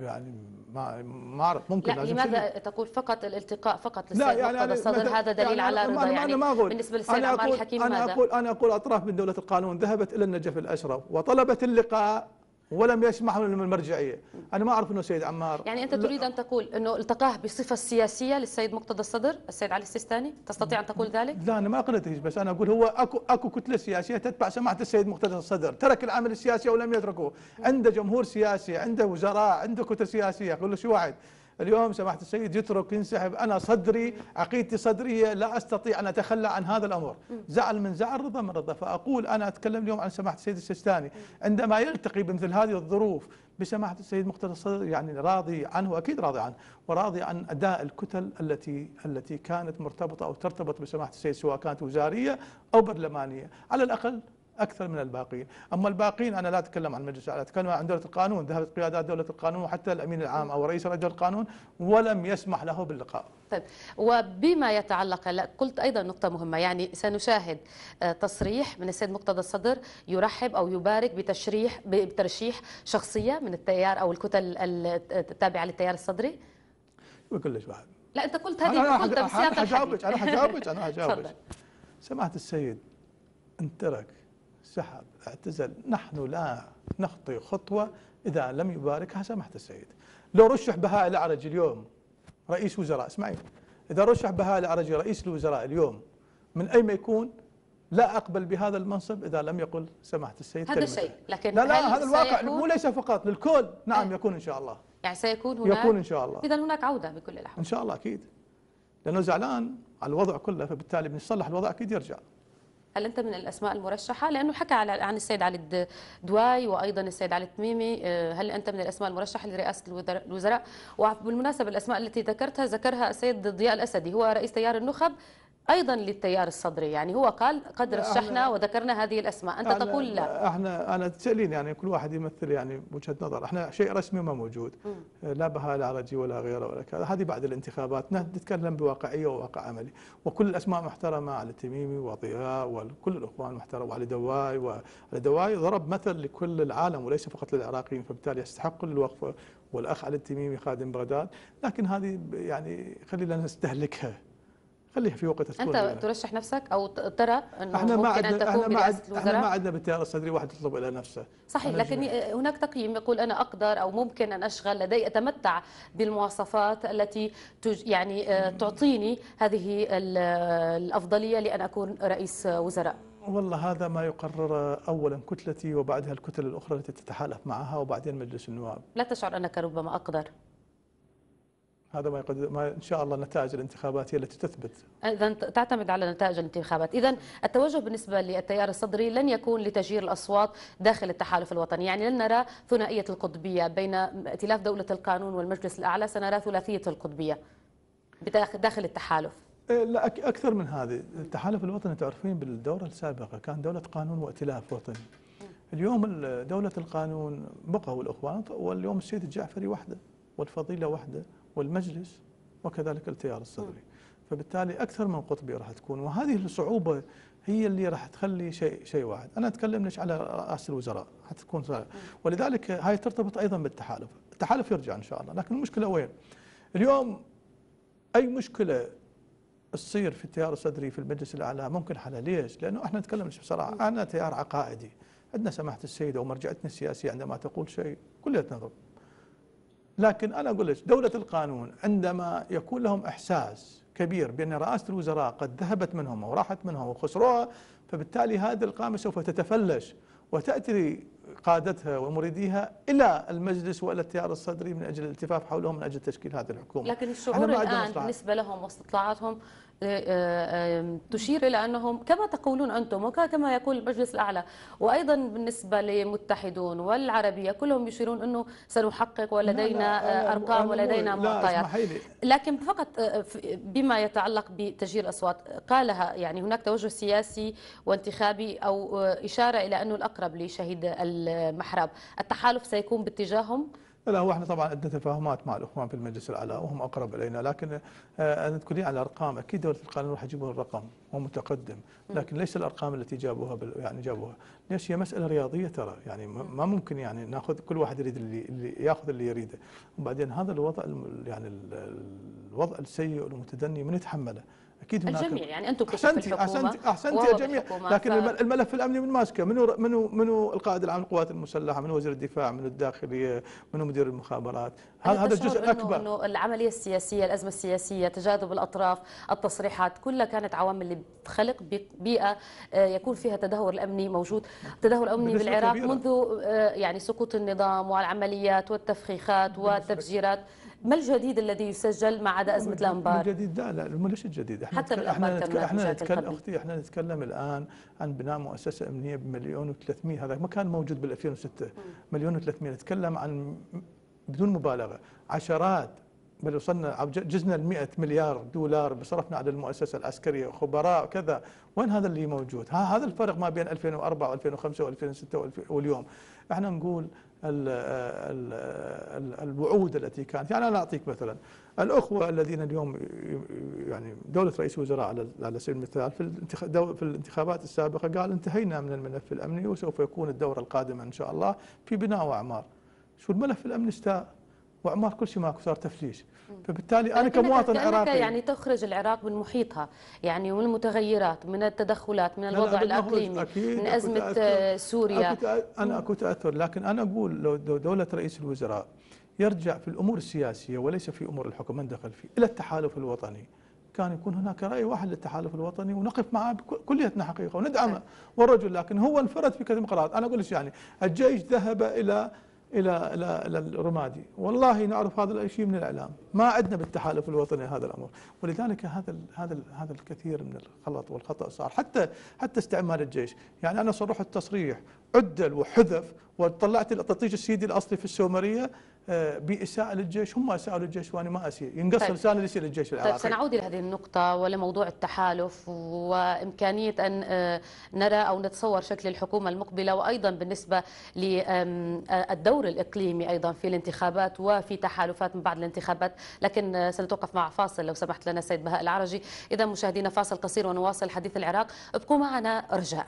[SPEAKER 2] يعني ما ما اعرف ممكن لا لماذا
[SPEAKER 1] شيء. تقول فقط الالتقاء فقط للسيد يعني مقتدى الصدر هذا دليل يعني على رضا أنا ما يعني أقول. بالنسبه للسيد عمار الحكيم أنا ماذا؟ انا اقول
[SPEAKER 2] انا اقول اطراف من دوله القانون ذهبت الى النجف الاشرف وطلبت اللقاء ولم يسمح لهم المرجعيه انا ما اعرف انه سيد عمار يعني انت تريد ان
[SPEAKER 1] تقول انه التقاه بصفه سياسيه للسيد مقتدى الصدر السيد علي السيستاني تستطيع ان
[SPEAKER 2] تقول ذلك لا انا ما قلت بس انا اقول هو اكو اكو كتله سياسيه تتبع سماحه السيد مقتدى الصدر ترك العمل السياسي ولم يتركه عنده جمهور سياسي عنده وزراء عنده كتل سياسيه كل شو واحد اليوم سماحة السيد يترك ينسحب أنا صدري عقيدتي صدرية لا أستطيع أن أتخلى عن هذا الأمر زعل من زعل رضا من رضا فأقول أنا أتكلم اليوم عن سماحة السيد السيستاني عندما يلتقي بمثل هذه الظروف بسماحة السيد مقتدى الصدر يعني راضي عنه أكيد راضي عنه وراضي عن أداء الكتل التي التي كانت مرتبطة أو ترتبط بسماحة السيد سواء كانت وزارية أو برلمانية على الأقل اكثر من الباقين، اما الباقين انا لا اتكلم عن مجلس الاعلى، اتكلم عن دوله القانون، ذهبت قيادات دوله القانون وحتى الامين العام او رئيس لجنه القانون ولم يسمح له باللقاء.
[SPEAKER 1] طيب وبما يتعلق هلا قلت ايضا نقطه مهمه يعني سنشاهد آه، تصريح من السيد مقتدى الصدر يرحب او يبارك بتشريح بترشيح شخصيه من التيار او الكتل التابعه للتيار الصدري. كلش واحد. لا انت قلت هذه قلت بسياق انا حجاوبك انا حجاوبك انا حجاوبك.
[SPEAKER 2] سمعت السيد انترك سحب اعتزل نحن لا نخطي خطوة إذا لم يباركها سماحة السيد لو رشح بهاء الأعرج اليوم رئيس وزراء اسمعي إذا رشح بهاء العرج رئيس الوزراء اليوم من أي ما يكون لا أقبل بهذا المنصب إذا لم يقل سماحة السيد هذا شيء لكن لا لا هذا الواقع مو ليس فقط للكل نعم أه يكون إن شاء الله
[SPEAKER 1] يعني سيكون هناك يكون إن
[SPEAKER 2] شاء الله إذا
[SPEAKER 1] هناك عودة بكل الأحوال
[SPEAKER 2] إن شاء الله أكيد لأنه زعلان على الوضع كله فبالتالي بنصلح الوضع أكيد يرجع
[SPEAKER 1] هل انت من الاسماء المرشحه لانه حكى على عن السيد علي الدواي وايضا السيد علي التميمي آه، هل انت من الاسماء المرشحه لرئاسه الوزراء وبالمناسبه الاسماء التي ذكرتها ذكرها السيد ضياء الاسدي هو رئيس تيار النخب أيضا للتيار الصدري يعني هو قال قد رشحنا وذكرنا هذه الأسماء أنت تقول لا
[SPEAKER 2] احنا أنا تسألين يعني كل واحد يمثل يعني وجهة نظر احنا شيء رسمي ما موجود لا بهاء العرجي ولا غيره ولا كذا هذه بعد الانتخابات نتكلم بواقعية وواقع عملي وكل الأسماء محترمة على التميمي وضياء وكل الأخوان محترم وعلي دواي وعلي دواي ضرب مثل لكل العالم وليس فقط للعراقيين فبالتالي يستحق الوقف والأخ علي التميمي خادم بغداد لكن هذه يعني خلينا نستهلكها خليها في وقت انت
[SPEAKER 1] ترشح نفسك او ترى انه احنا ما عندنا احنا ما عندنا احنا ما عندنا
[SPEAKER 2] بالتيار الصدري واحد يطلب الى نفسه صحيح لكن
[SPEAKER 1] هناك تقييم يقول انا اقدر او ممكن ان اشغل لدي اتمتع بالمواصفات التي يعني آه، تعطيني هذه الافضليه لان اكون رئيس وزراء
[SPEAKER 2] والله هذا ما يقرر اولا كتلتي وبعدها الكتل الاخرى التي تتحالف معها وبعدين مجلس النواب
[SPEAKER 1] لا تشعر انك ربما اقدر
[SPEAKER 2] هذا ما, يقدر ما ان شاء الله النتائج الانتخابات هي التي تثبت.
[SPEAKER 1] اذا تعتمد على نتائج الانتخابات، اذا التوجه بالنسبه للتيار الصدري لن يكون لتشجير الاصوات داخل التحالف الوطني، يعني لن نرى ثنائيه القطبيه بين ائتلاف دوله القانون والمجلس الاعلى، سنرى ثلاثيه القطبيه داخل التحالف.
[SPEAKER 2] إيه، لا اكثر من هذه، التحالف الوطني تعرفين بالدوره السابقه كان دوله قانون وائتلاف وطني. اليوم دوله القانون بقوا الاخوان واليوم السيد الجعفري وحده والفضيله وحده. والمجلس وكذلك التيار الصدري فبالتالي أكثر من قطبي راح تكون وهذه الصعوبة هي اللي راح تخلي شيء شيء واحد أنا أتكلم ليش على رئاسة الوزراء حتكون صار. ولذلك هاي ترتبط أيضا بالتحالف التحالف يرجع إن شاء الله لكن المشكلة وين اليوم أي مشكلة تصير في التيار الصدري في المجلس الاعلى ممكن حلها ليش؟ لانه احنا نتكلم بصراحه انا تيار عقائدي عندنا سماحه السيد ومرجعتنا السياسيه عندما تقول شيء كليتنا لكن أنا أقول لك دولة القانون عندما يكون لهم إحساس كبير بأن رئاسة الوزراء قد ذهبت منهم أو راحت منهم وخسروها فبالتالي هذه القامة سوف تتفلش وتأتي قادتها ومريديها الى المجلس والى التيار الصدري من اجل الالتفاف حولهم من اجل تشكيل هذه الحكومه. لكن الشعور الان بالنسبه
[SPEAKER 1] لهم واستطلاعاتهم آه، آه، تشير إلى أنهم كما تقولون أنتم وكما يقول المجلس الأعلى وأيضا بالنسبة للمتحدون والعربية كلهم يشيرون أنه سنحقق ولدينا آه، أرقام ولدينا معطيات لكن فقط بما يتعلق بتسجيل الأصوات قالها يعني هناك توجه سياسي وانتخابي أو إشارة إلى أنه الأقرب لشهيد المحراب التحالف سيكون باتجاههم
[SPEAKER 2] لا هو احنا طبعا عندنا تفاهمات مع الاخوان في المجلس الاعلى وهم اقرب الينا لكن آه، انا تقولين على ارقام اكيد دوله القانون راح يجيبون الرقم هو متقدم لكن ليس الارقام التي جابوها يعني جابوها ليش هي مساله رياضيه ترى يعني ما ممكن يعني ناخذ كل واحد يريد اللي, اللي ياخذ اللي يريده وبعدين هذا الوضع يعني الوضع السيء والمتدني من يتحمله اكيد هناك الجميع
[SPEAKER 1] يعني انتم احسنتي احسنتي احسنتي الجميع لكن ف...
[SPEAKER 2] الملف الامني من ماسكه منو منو منو القائد العام للقوات المسلحه منو وزير الدفاع منو الداخليه منو مدير المخابرات هذا هذا الجزء
[SPEAKER 1] الاكبر انه العمليه السياسيه الازمه السياسيه تجاذب الاطراف التصريحات كلها كانت عوامل اللي بتخلق بيئه آه، يكون فيها تدهور الامني موجود تدهور امني بالعراق كبيرة. منذ آه، يعني سقوط النظام والعمليات والتفخيخات والتفجيرات ما الجديد الذي يسجل ما عدا أزمة الأنبار؟
[SPEAKER 2] الجديد لا لا ليش الجديد؟ احنا حتى احنا نتكلم احنا نتكلم أختي احنا نتكلم الآن عن بناء مؤسسة أمنية بمليون و300 هذا ما كان موجود بال 2006 مليون و300 نتكلم عن بدون مبالغة عشرات بل وصلنا جزنا ال 100 مليار دولار بصرفنا على المؤسسه العسكريه وخبراء وكذا، وين هذا اللي موجود؟ ها هذا الفرق ما بين 2004 و2005 و2006 واليوم، احنا نقول الوعود التي كانت يعني أنا أعطيك مثلا الأخوة الذين اليوم يعني دولة رئيس الوزراء على سبيل المثال في الانتخابات السابقة قال انتهينا من الملف الأمني وسوف يكون الدورة القادمة إن شاء الله في بناء وأعمار شو الملف الأمني استاء وعمار كل شيء ماكو صار تفليش فبالتالي انا كمواطن عراقي يعني
[SPEAKER 1] تخرج العراق من محيطها يعني من المتغيرات من التدخلات من الوضع الاقليمي من ازمه سوريا أكو انا اكو
[SPEAKER 2] تاثر لكن انا اقول لو دوله رئيس الوزراء يرجع في الامور السياسيه وليس في امور الحكم من دخل فيه الى التحالف الوطني كان يكون هناك راي واحد للتحالف الوطني ونقف معه كليتنا حقيقه وندعمه والرجل لكن هو انفرد في كثير من القرارات انا اقول لك يعني الجيش ذهب الى الى الى الى الرمادي، والله نعرف هذا الشيء من الاعلام، ما عندنا بالتحالف الوطني هذا الامر، ولذلك هذا الـ هذا الـ هذا الكثير من الخلط والخطا صار حتى حتى استعمال الجيش، يعني انا صرحت تصريح عدل وحذف وطلعت التطيش السيدي الاصلي في السومريه باساءه للجيش هم اساءوا للجيش وانا ما اسيء ينقص طيب. لسان لسان للجيش طيب، العراقي طيب سنعود
[SPEAKER 1] الى هذه النقطه ولموضوع التحالف وامكانيه ان آه، نرى او نتصور شكل الحكومه المقبله وايضا بالنسبه للدور آه، الاقليمي ايضا في الانتخابات وفي تحالفات من بعد الانتخابات لكن آه، سنتوقف مع فاصل لو سمحت لنا سيد بهاء العرجي اذا مشاهدينا فاصل قصير ونواصل حديث العراق ابقوا معنا رجاء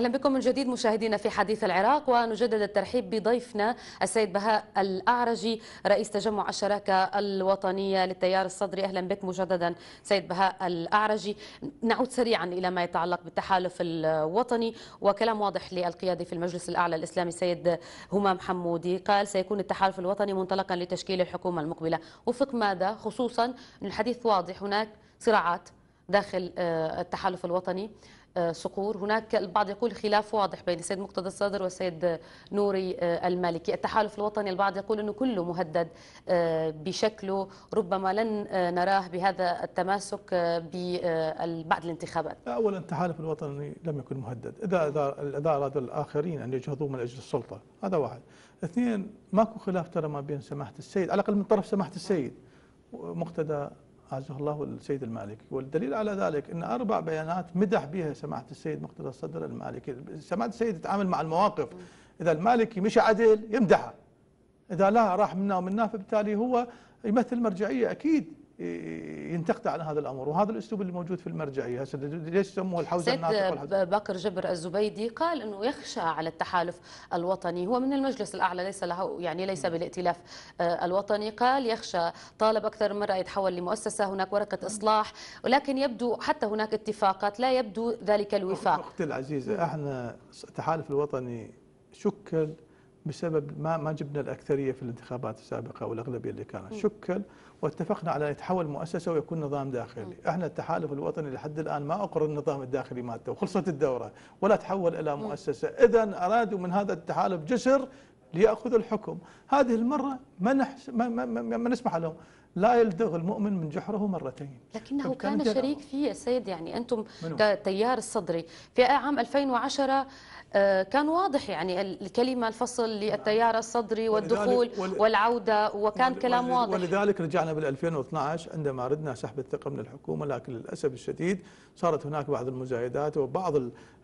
[SPEAKER 1] اهلا بكم من جديد مشاهدينا في حديث العراق ونجدد الترحيب بضيفنا السيد بهاء الاعرجي رئيس تجمع الشراكه الوطنيه للتيار الصدري اهلا بك مجددا سيد بهاء الاعرجي نعود سريعا الى ما يتعلق بالتحالف الوطني وكلام واضح للقيادي في المجلس الاعلى الاسلامي السيد همام حمودي قال سيكون التحالف الوطني منطلقا لتشكيل الحكومه المقبله وفق ماذا خصوصا الحديث واضح هناك صراعات داخل آه، التحالف الوطني آه، صقور هناك البعض يقول خلاف واضح بين السيد مقتدى الصدر والسيد نوري آه، المالكي التحالف الوطني البعض يقول أنه كله مهدد آه، بشكله ربما لن نراه بهذا التماسك بعد الانتخابات
[SPEAKER 2] أولا التحالف الوطني لم يكن مهدد إذا إذا أراد الآخرين أن يجهضوا من أجل السلطة هذا واحد اثنين ماكو خلاف ترى ما بين سماحة السيد على الأقل من طرف سماحة السيد مقتدى عزه الله السيد المالكي والدليل على ذلك أن أربع بيانات مدح بها سماحة السيد مقتدى الصدر المالكي سماحة السيد يتعامل مع المواقف إذا المالكي مش عدل يمدحه إذا لا راح منا ومنا فبالتالي هو يمثل مرجعية أكيد ينتقد إيه، عن هذا الامر وهذا الاسلوب اللي موجود في المرجعيه هسه ليش سموه الحوزه الناطقه
[SPEAKER 1] بكر جبر الزبيدي قال انه يخشى على التحالف الوطني هو من المجلس الاعلى ليس له يعني ليس نعم. بالائتلاف آه، الوطني قال يخشى طالب اكثر مره يتحول لمؤسسه هناك ورقه نعم. اصلاح ولكن يبدو حتى هناك اتفاقات لا يبدو ذلك الوفاق
[SPEAKER 2] اختي العزيزه احنا التحالف الوطني شكل بسبب ما ما جبنا الاكثريه في الانتخابات السابقه والاغلبيه اللي كانت شكل واتفقنا على ان يتحول مؤسسه ويكون نظام داخلي، احنا التحالف الوطني لحد الان ما اقر النظام الداخلي مالته وخلصت الدوره ولا تحول الى مؤسسه، اذا ارادوا من هذا التحالف جسر ليأخذ الحكم هذه المرة ما, نحس ما, ما, ما, ما نسمح لهم لا يلدغ المؤمن من جحره مرتين
[SPEAKER 1] لكنه كان شريك فيه السيد يعني أنتم كتيار الصدري في عام 2010 آه، كان واضح يعني الكلمة الفصل للتيار الصدري والدخول والعودة وكان كلام واضح
[SPEAKER 2] ولذلك رجعنا بال 2012 عندما أردنا سحب الثقة من الحكومة لكن للأسف الشديد صارت هناك بعض المزايدات وبعض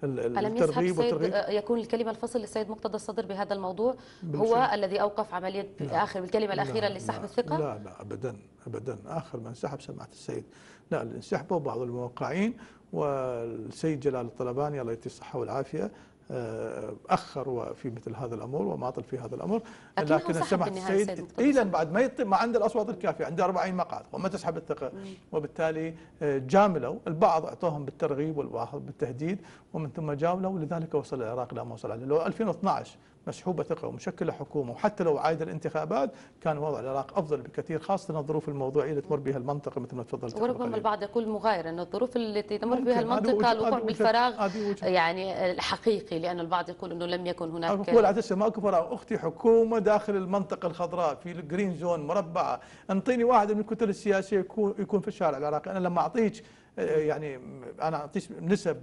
[SPEAKER 2] الترغيب آه، والترغيب
[SPEAKER 1] يكون الكلمة الفصل للسيد مقتدى الصدر بهذا الموضوع هو الذي أوقف عملية لا. آخر الكلمة الأخيرة لسحب الثقة لا
[SPEAKER 2] لا أبدا أبدا آخر من سحب سماحة السيد لا انسحبوا بعض الموقعين والسيد جلال الطلباني الله يعطيه الصحة والعافية آه، اخر وفي مثل هذا الامر وماطل في هذا الامر لكن سمح السيد قليلا بعد ما يط... ما عند الاصوات الكافيه عنده 40 مقعد وما تسحب الثقه وبالتالي آه، جاملوا البعض اعطوهم بالترغيب والبعض بالتهديد ومن ثم جاملوا لذلك وصل العراق الى ما وصل عليه لو 2012 مسحوبة ثقة ومشكلة حكومة وحتى لو عايد الانتخابات كان وضع العراق أفضل بكثير خاصة الظروف الموضوعية اللي تمر بها المنطقة مثل ما تفضلت
[SPEAKER 1] وربما البعض يقول مغاير أن الظروف التي تمر بها المنطقة الوقوع بالفراغ يعني الحقيقي لأن البعض يقول أنه لم يكن هناك أقول على
[SPEAKER 2] ما أكبر أختي حكومة داخل المنطقة الخضراء في الجرين زون مربعة انطيني واحد من الكتل السياسية يكون يكون في الشارع العراقي أنا لما أعطيك يعني انا اعطيك نسب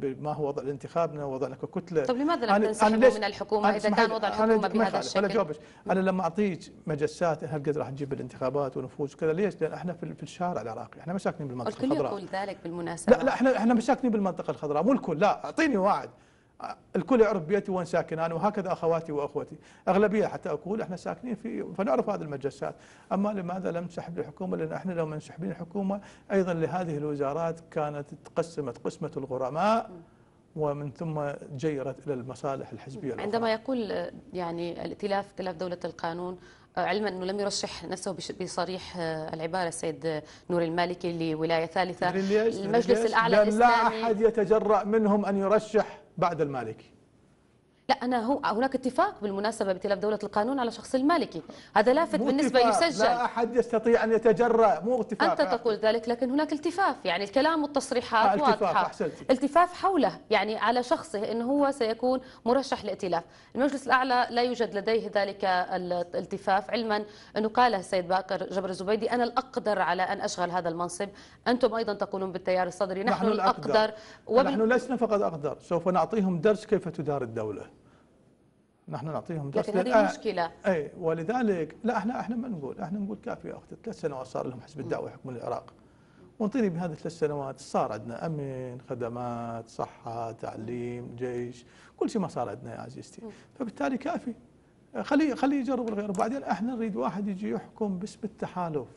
[SPEAKER 2] بما هو وضع الانتخاب ووضعنا وضع طيب لماذا لم تنسحبوا من الحكومه اذا كان وضع الحكومه بهذا الشكل؟ انا اجاوبك انا لما اعطيك مجسات هالقد راح نجيب الانتخابات ونفوز وكذا ليش؟ لان احنا في الشارع العراقي احنا مساكنين بالمنطقه الخضراء الكل يقول
[SPEAKER 1] ذلك بالمناسبه
[SPEAKER 2] لا لا احنا احنا مساكنين بالمنطقه الخضراء مو الكل لا اعطيني واحد الكل يعرف بيتي وين ساكن انا وهكذا اخواتي واخوتي، اغلبيه حتى اقول احنا ساكنين في فنعرف هذه المجسات، اما لماذا لم تسحب الحكومه؟ لان احنا لو منسحبين الحكومه ايضا لهذه الوزارات كانت تقسمت قسمه الغرماء ومن ثم جيرت الى المصالح الحزبيه الأخرى. عندما
[SPEAKER 1] يقول يعني الائتلاف ائتلاف دوله القانون علما انه لم يرشح نفسه بصريح العباره السيد نور المالكي لولايه ثالثه المجلس الاعلى الاسلامي لا
[SPEAKER 2] احد يتجرأ منهم ان يرشح بعد المالكي
[SPEAKER 1] لا أنا هو هناك اتفاق بالمناسبة بتلف دولة القانون على شخص المالكي هذا لافت بالنسبة يسجل لا
[SPEAKER 2] أحد يستطيع أن يتجرأ مو اتفاق أنت تقول
[SPEAKER 1] ذلك لكن هناك التفاف يعني الكلام والتصريحات آه، التفاف واضحة أحسنتي. التفاف حوله يعني على شخصه أنه هو سيكون مرشح لائتلاف المجلس الأعلى لا يوجد لديه ذلك الالتفاف علما أنه قال السيد باقر جبر الزبيدي أنا الأقدر على أن أشغل هذا المنصب أنتم أيضا تقولون بالتيار الصدري نحن, نحن الأقدر, الأقدر. وبال... نحن
[SPEAKER 2] لسنا فقط أقدر سوف نعطيهم درس كيف تدار الدولة نحن نعطيهم درس لكن هذه مشكله اي ولذلك لا احنا احنا ما نقول احنا نقول كافي يا اختي ثلاث سنوات صار لهم حسب الدعوه يحكمون العراق وانطيني بهذه الثلاث سنوات صار عندنا امن، خدمات، صحه، تعليم، جيش، كل شيء ما صار عندنا يا عزيزتي، فبالتالي كافي خليه خليه يجرب الغير، وبعدين احنا نريد واحد يجي يحكم باسم التحالف.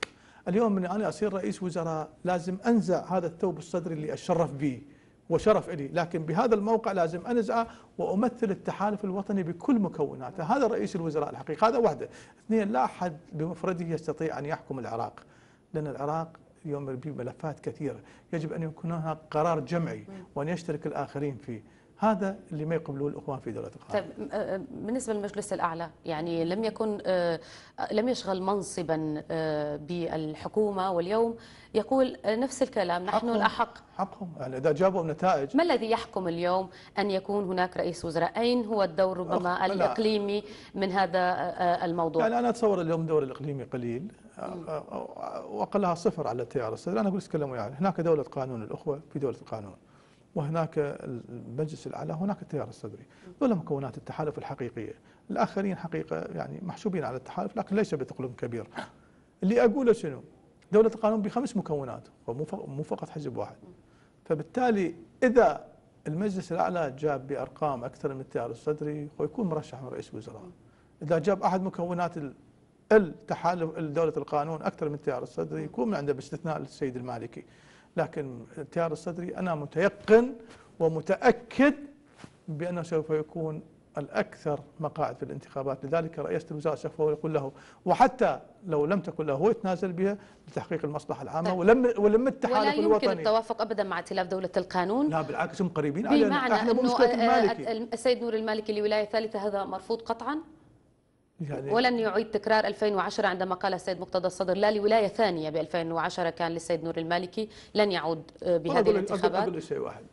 [SPEAKER 2] اليوم من انا اصير رئيس وزراء لازم انزع هذا الثوب الصدري اللي اتشرف به. وشرف إلي لكن بهذا الموقع لازم أنزع وأمثل التحالف الوطني بكل مكوناته هذا رئيس الوزراء الحقيقي هذا وحده اثنين لا أحد بمفرده يستطيع أن يحكم العراق لأن العراق يمر بملفات كثيرة يجب أن يكون هناك قرار جمعي وأن يشترك الآخرين فيه هذا اللي ما يقبلوه الاخوان في دوله الخارج.
[SPEAKER 1] طيب آه، آه، بالنسبه للمجلس الاعلى يعني لم يكن آه، لم يشغل منصبا بالحكومه واليوم يقول نفس الكلام نحن حقهم الاحق
[SPEAKER 2] حقهم يعني اذا جابوا نتائج
[SPEAKER 1] ما الذي يحكم اليوم ان يكون هناك رئيس وزراء؟ اين هو الدور ربما الاقليمي من هذا الموضوع؟ يعني انا
[SPEAKER 2] اتصور اليوم الدور الاقليمي قليل واقلها صفر على التيار الصدري انا اقول تكلموا يعني هناك دوله قانون الاخوه في دوله القانون وهناك المجلس الاعلى هناك التيار الصدري دول مكونات التحالف الحقيقيه الاخرين حقيقه يعني محسوبين على التحالف لكن ليس بثقل كبير اللي اقوله شنو دوله القانون بخمس مكونات مو فقط حزب واحد فبالتالي اذا المجلس الاعلى جاب بارقام اكثر من التيار الصدري هو يكون مرشح من رئيس وزراء اذا جاب احد مكونات التحالف دوله القانون اكثر من التيار الصدري يكون من عنده باستثناء السيد المالكي لكن التيار الصدري أنا متيقن ومتأكد بأنه سوف يكون الأكثر مقاعد في الانتخابات لذلك رئيس الوزراء سوف يقول له وحتى لو لم تكن له هو يتنازل بها لتحقيق المصلحة العامة طيب. ولم ولم التحالف ولا الوطني ولا يمكن
[SPEAKER 1] التوافق أبدا مع ائتلاف دولة القانون
[SPEAKER 2] لا بالعكس هم قريبين علينا بمعنى أنه
[SPEAKER 1] السيد نور المالكي لولاية ثالثة هذا مرفوض قطعا يعني ولن يعيد تكرار 2010 عندما قال السيد مقتدى الصدر لا لولايه ثانيه ب 2010 كان للسيد نور المالكي لن يعود آه، بهذه الانتخابات اقول
[SPEAKER 2] شيء واحد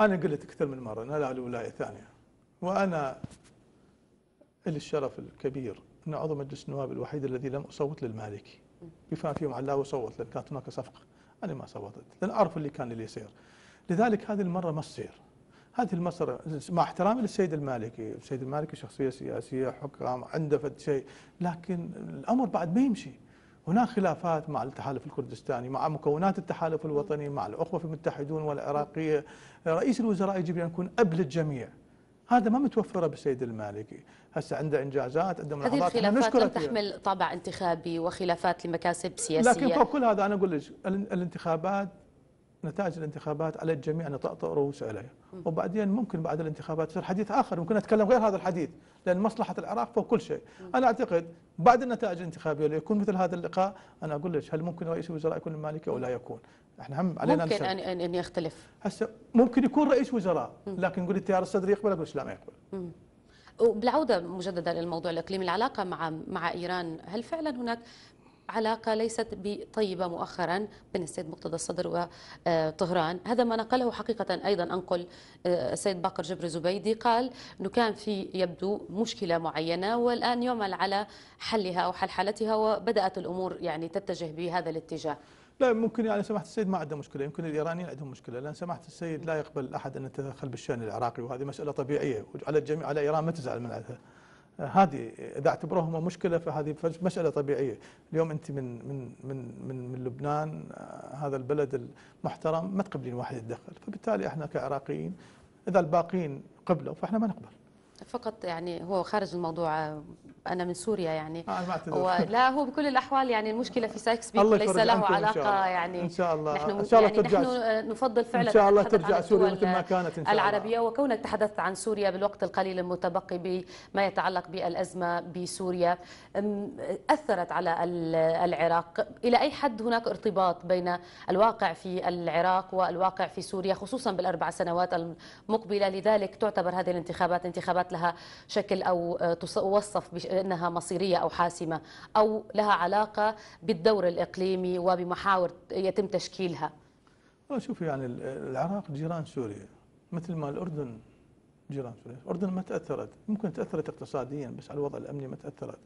[SPEAKER 2] انا قلت اكثر من مره انا لا لولايه ثانيه وانا اللي الشرف الكبير ان عضو مجلس النواب الوحيد الذي لم اصوت للمالكي بما فيهم علاوه صوت لان كانت هناك صفقه انا ما صوتت لان اعرف اللي كان اللي يصير لذلك هذه المره ما تصير هذه المسألة مع احترامي للسيد المالكي السيد المالكي شخصية سياسية حكام عنده فد شيء لكن الأمر بعد ما يمشي هناك خلافات مع التحالف الكردستاني مع مكونات التحالف الوطني مع الأخوة في المتحدون والعراقية رئيس الوزراء يجب أن يكون أب للجميع هذا ما متوفره بالسيد المالكي هسه عنده انجازات عنده ملاحظات هذه الخلافات لم تحمل
[SPEAKER 1] طابع انتخابي وخلافات لمكاسب سياسيه لكن فوق
[SPEAKER 2] كل هذا انا اقول لك الانتخابات نتائج الانتخابات على الجميع ان يطأطأ رؤوس اليها، وبعدين ممكن بعد الانتخابات يصير حديث اخر ممكن اتكلم غير هذا الحديث لان مصلحه العراق فوق كل شيء، انا اعتقد بعد النتائج الانتخابيه يكون مثل هذا اللقاء انا اقول لك هل ممكن رئيس الوزراء يكون المالكي او لا يكون؟ احنا هم علينا ممكن ان ان,
[SPEAKER 1] أن يختلف
[SPEAKER 2] هسه ممكن يكون رئيس وزراء لكن نقول التيار الصدري يقبل اقول لا ما يقبل.
[SPEAKER 1] وبالعودة مجددا للموضوع الإقليمي العلاقة مع مع إيران هل فعلا هناك علاقه ليست طيبه مؤخرا بين السيد مقتدى الصدر وطهران، هذا ما نقله حقيقه ايضا انقل آه، السيد باقر جبر زبيدي قال انه كان في يبدو مشكله معينه والان يعمل على حلها او حل حالتها وبدات الامور يعني تتجه بهذا الاتجاه.
[SPEAKER 2] لا ممكن يعني سماحه السيد ما عنده مشكله، يمكن الايرانيين عندهم مشكله، لان سماحه السيد لا يقبل احد ان يتدخل بالشان العراقي وهذه مساله طبيعيه، وعلى الجميع على ايران ما تزعل من عندها. هذه اذا اعتبروها مشكله فهذه مساله طبيعيه، اليوم انت من من من من, من لبنان آه، هذا البلد المحترم ما تقبلين واحد يتدخل، فبالتالي احنا كعراقيين اذا الباقين قبلوا فاحنا ما نقبل.
[SPEAKER 1] فقط يعني هو خارج الموضوع انا من سوريا يعني آه لا هو بكل الاحوال يعني المشكله في سايكس بيكو ليس له علاقه يعني ان شاء الله نحن ان شاء الله يعني ترجع نحن نفضل فعلا ان شاء الله ترجع سوريا مثل ما كانت ان شاء الله العربيه وكونك تحدثت عن سوريا بالوقت القليل المتبقي بما يتعلق بالازمه بسوريا اثرت على العراق الى اي حد هناك ارتباط بين الواقع في العراق والواقع في سوريا خصوصا بالاربع سنوات المقبله لذلك تعتبر هذه الانتخابات انتخابات لها شكل أو آه، توصف بأنها مصيرية أو حاسمة أو لها علاقة بالدور الإقليمي وبمحاور يتم تشكيلها
[SPEAKER 2] آه، شوف يعني العراق جيران سوريا مثل ما الأردن جيران سوريا الأردن ما تأثرت ممكن تأثرت اقتصاديا بس على الوضع الأمني ما تأثرت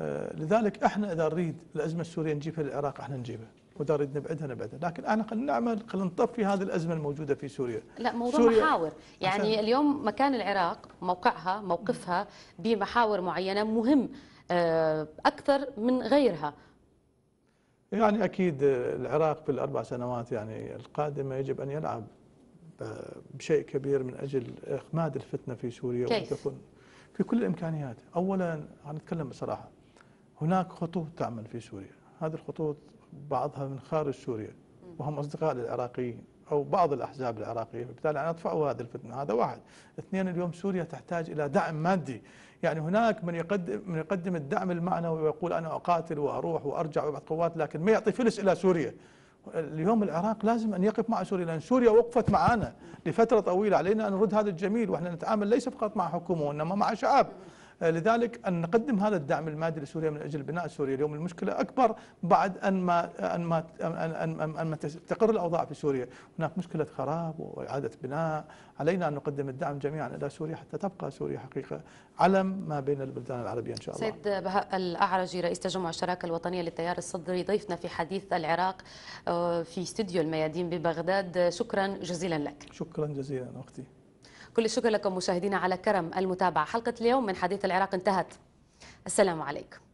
[SPEAKER 2] آه، لذلك احنا اذا نريد الازمه السوريه نجيبها للعراق احنا نجيبها مجرد نبعدها نبعدها لكن انا خلينا نعمل خلينا نطفي هذه الازمه الموجوده في سوريا لا
[SPEAKER 1] موضوع سوريا محاور يعني اليوم مكان العراق موقعها موقفها بمحاور معينه مهم آه، اكثر من غيرها
[SPEAKER 2] يعني اكيد العراق في الاربع سنوات يعني القادمه يجب ان يلعب آه، بشيء كبير من اجل اخماد الفتنه في سوريا وتكون في كل الامكانيات، اولا هنتكلم بصراحه هناك خطوط تعمل في سوريا، هذه الخطوط بعضها من خارج سوريا وهم أصدقاء للعراقيين أو بعض الأحزاب العراقية فبالتالي أنا أدفعوا هذه الفتنة هذا واحد اثنين اليوم سوريا تحتاج إلى دعم مادي يعني هناك من يقدم, من يقدم الدعم المعنوي ويقول أنا أقاتل وأروح وأرجع وأبعث قوات لكن ما يعطي فلس إلى سوريا اليوم العراق لازم أن يقف مع سوريا لأن سوريا وقفت معنا لفترة طويلة علينا أن نرد هذا الجميل وإحنا نتعامل ليس فقط مع حكومة وإنما مع شعب آه، لذلك أن نقدم هذا الدعم المادي لسوريا من أجل بناء سوريا اليوم المشكلة أكبر بعد أن ما أن ما أن, أن, أن تستقر الأوضاع في سوريا هناك مشكلة خراب وإعادة بناء علينا أن نقدم الدعم جميعا إلى سوريا حتى تبقى سوريا حقيقة علم ما بين البلدان العربية إن شاء الله
[SPEAKER 1] سيد بهاء الأعرجي رئيس تجمع الشراكة الوطنية للتيار الصدري ضيفنا في حديث العراق آه، في استديو الميادين ببغداد شكرا جزيلا لك
[SPEAKER 2] شكرا جزيلا أختي
[SPEAKER 1] كل الشكر لكم مشاهدينا على كرم المتابعة حلقة اليوم من حديث العراق انتهت السلام عليكم